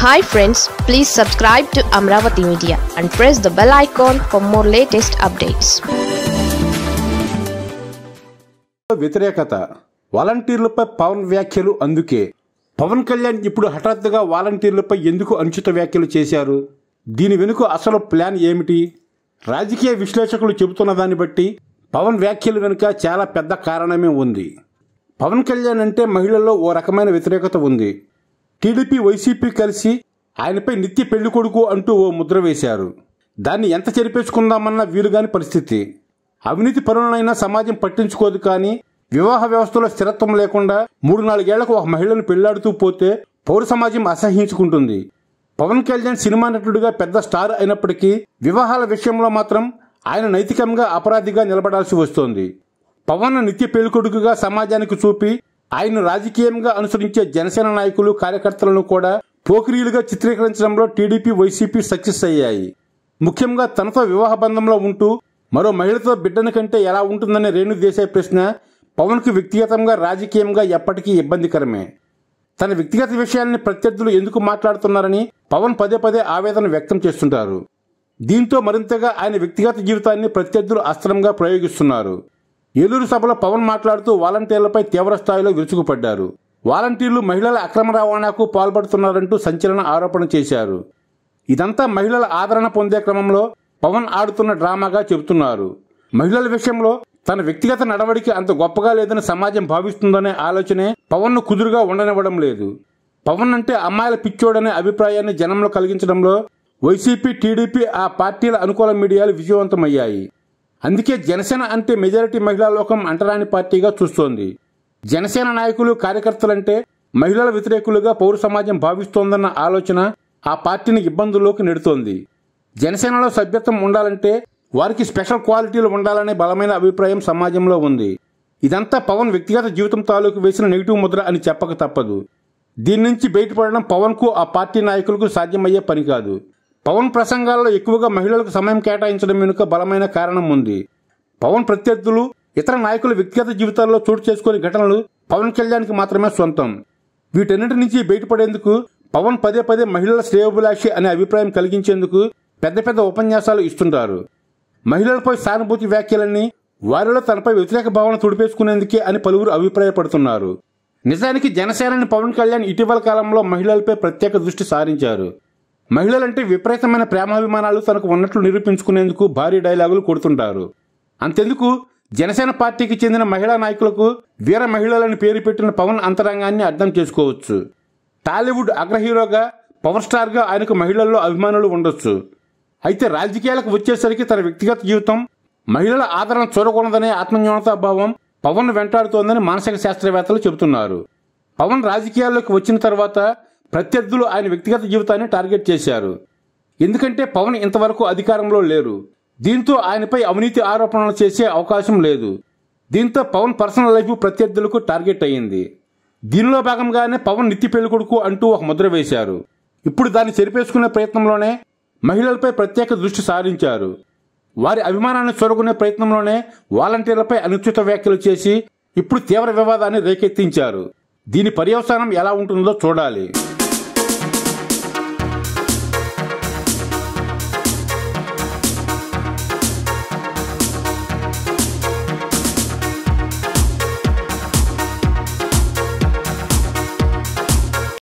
hi friends please subscribe to Amaravati media and press the bell icon for more latest updates వ్యతిరేకత వాలంటీర్లపై పవన్ వ్యాఖ్యలు అందుకే పవన్ కళ్యాణ్ ఇప్పుడు హఠాత్తుగా వాలంటీర్లపై ఎందుకు అనుచిత వ్యాఖ్యలు చేశారు దీని వెనుక అసలు ప్లాన్ ఏమిటి రాజకీయ విశ్లేషకులు చెబుతున్న దాన్ని బట్టి పవన్ వ్యాఖ్యలు వెనుక చాలా పెద్ద కారణమే ఉంది పవన్ కళ్యాణ్ అంటే మహిళల్లో ఓ రకమైన వ్యతిరేకత ఉంది టీడీపీ వైసీపీ కలిసి ఆయనపై నిత్య పెళ్లి కొడుకు అంటూ ఓ ముద్ర వేశారు దాన్ని ఎంత చెరిపేసుకుందామన్న వీలుగాని పరిస్థితి అవినీతి పనులనైనా సమాజం పట్టించుకోదు కానీ వివాహ వ్యవస్థలో స్థిరత్వం లేకుండా మూడు నాలుగేళ్లకు ఒక మహిళను పెళ్లాడుతూ పోతే పౌర సమాజం అసహించుకుంటుంది పవన్ కళ్యాణ్ సినిమా నటుడిగా పెద్ద స్టార్ అయినప్పటికీ వివాహాల విషయంలో మాత్రం ఆయన నైతికంగా అపరాధిగా నిలబడాల్సి వస్తోంది పవన్ నిత్య పెళ్లికొడుకుగా సమాజానికి చూపి ఆయన రాజకీయంగా అనుసరించే జనసేన నాయకులు కార్యకర్తలను కూడా పోకిరీలుగా చిత్రీకరించడంలో టీడీపీ వైసీపీ సక్సెస్ అయ్యాయి ముఖ్యంగా తనతో వివాహ బంధంలో ఉంటూ మరో మహిళతో బిడ్డను కంటే ఎలా ఉంటుందనే రేణు దేశాయ్ ప్రశ్న పవన్కు వ్యక్తిగతంగా రాజకీయంగా ఎప్పటికీ ఇబ్బందికరమే తన వ్యక్తిగత విషయాన్ని ప్రత్యర్థులు ఎందుకు మాట్లాడుతున్నారని పవన్ పదే పదే ఆవేదన వ్యక్తం చేస్తుంటారు దీంతో మరింతగా ఆయన వ్యక్తిగత జీవితాన్ని ప్రత్యర్థులు అస్త్రంగా ప్రయోగిస్తున్నారు ఏలూరు సభలో పవన్ మాట్లాడుతూ వాలంటీర్లపై తీవ్ర స్థాయిలో విరుచుకుపడ్డారు వాలంటీర్లు మహిళల అక్రమ రవాణాకు పాల్పడుతున్నారంటూ సంచలన ఆరోపణ చేశారు ఇదంతా మహిళల ఆదరణ పొందే క్రమంలో పవన్ ఆడుతున్న డ్రామాగా చెబుతున్నారు మహిళల విషయంలో తన వ్యక్తిగత నడవడికి అంత గొప్పగా లేదని సమాజం భావిస్తుందనే ఆలోచనే పవన్ను కుదురుగా ఉండనివ్వడం లేదు పవన్ అంటే అమ్మాయిల పిచ్చోడనే అభిప్రాయాన్ని జనంలో కలిగించడంలో వైసీపీ టీడీపీ ఆ పార్టీల అనుకూల మీడియాలు విజయవంతమయ్యాయి అందుకే జనసేన అంటే మెజారిటీ మహిళా లోకం అంటరాని పార్టీగా చూస్తోంది జనసేన నాయకులు కార్యకర్తలంటే మహిళల వ్యతిరేకులుగా పౌర సమాజం భావిస్తోందన్న ఆలోచన ఆ పార్టీని ఇబ్బందుల్లోకి నెడుతోంది జనసేనలో సభ్యత్వం ఉండాలంటే వారికి స్పెషల్ క్వాలిటీలు ఉండాలనే బలమైన అభిప్రాయం సమాజంలో ఉంది ఇదంతా పవన్ వ్యక్తిగత జీవితం తాలూకు వేసిన నెగిటివ్ ముద్ర అని చెప్పక తప్పదు దీని నుంచి బయటపడడం పవన్కు ఆ పార్టీ నాయకులకు సాధ్యమయ్యే పని కాదు పవన్ ప్రసంగాల్లో ఎక్కువగా మహిళలకు సమయం కేటాయించడం వెనుక బలమైన కారణం ఉంది పవన్ ప్రత్యర్థులు ఇతర నాయకుల వ్యక్తిగత జీవితాల్లో చోటు చేసుకునే ఘటనలు పవన్ కళ్యాణ్కి మాత్రమే సొంతం వీటన్నిటి నుంచి బయటపడేందుకు పవన్ పదే పదే మహిళల శ్రేయోభిలాషి అనే అభిప్రాయం కలిగించేందుకు పెద్ద పెద్ద ఉపన్యాసాలు ఇస్తుంటారు మహిళలపై సానుభూతి వ్యాఖ్యలన్నీ వారిలో తనపై వ్యతిరేక భావన తుడిపేసుకునేందుకే అని పలువురు అభిప్రాయపడుతున్నారు నిజానికి జనసేనని పవన్ కళ్యాణ్ ఇటీవల కాలంలో మహిళలపై ప్రత్యేక దృష్టి సారించారు మహిళలంటే విపరీతమైన ప్రేమాభిమానాలు తనకు ఉన్నట్లు నిరూపించుకునేందుకు భారీ డైలాగులు కొడుతుంటారు అంతెందుకు జనసేన పార్టీకి చెందిన మహిళా నాయకులకు వీర మహిళలని పేరు పెట్టిన పవన్ అంతరంగాన్ని అర్థం చేసుకోవచ్చు టాలీవుడ్ అగ్రహీరోగా పవర్ స్టార్గా ఆయనకు మహిళల్లో అభిమానులు ఉండొచ్చు అయితే రాజకీయాలకు వచ్చేసరికి తన వ్యక్తిగత జీవితం మహిళల ఆదరణ చూడకూడదనే భావం పవన్ వెంటాడుతోందని మానసిక శాస్త్రవేత్తలు చెబుతున్నారు పవన్ రాజకీయాల్లోకి వచ్చిన తర్వాత ప్రత్యర్థులు ఆయన వ్యక్తిగత జీవితాన్ని టార్గెట్ చేశారు ఎందుకంటే పవన్ ఇంతవరకు అధికారంలో లేరు దీంతో ఆయనపై అవినీతి ఆరోపణలు చేసే అవకాశం లేదు దీంతో పవన్ పర్సనల్ లైఫ్ ప్రత్యర్థులకు టార్గెట్ అయ్యింది దీనిలో భాగంగానే పవన్ నిత్య పెళ్లికొడుకు అంటూ ఒక ముద్ర వేశారు ఇప్పుడు దాన్ని చెరిపేసుకునే ప్రయత్నంలోనే మహిళలపై ప్రత్యేక దృష్టి సారించారు వారి అభిమానాన్ని చొరగొనే ప్రయత్నంలోనే వాలంటీర్లపై అనుచిత వ్యాఖ్యలు చేసి ఇప్పుడు తీవ్ర వివాదాన్ని రేకెత్తించారు దీని పర్యవసానం ఎలా ఉంటుందో చూడాలి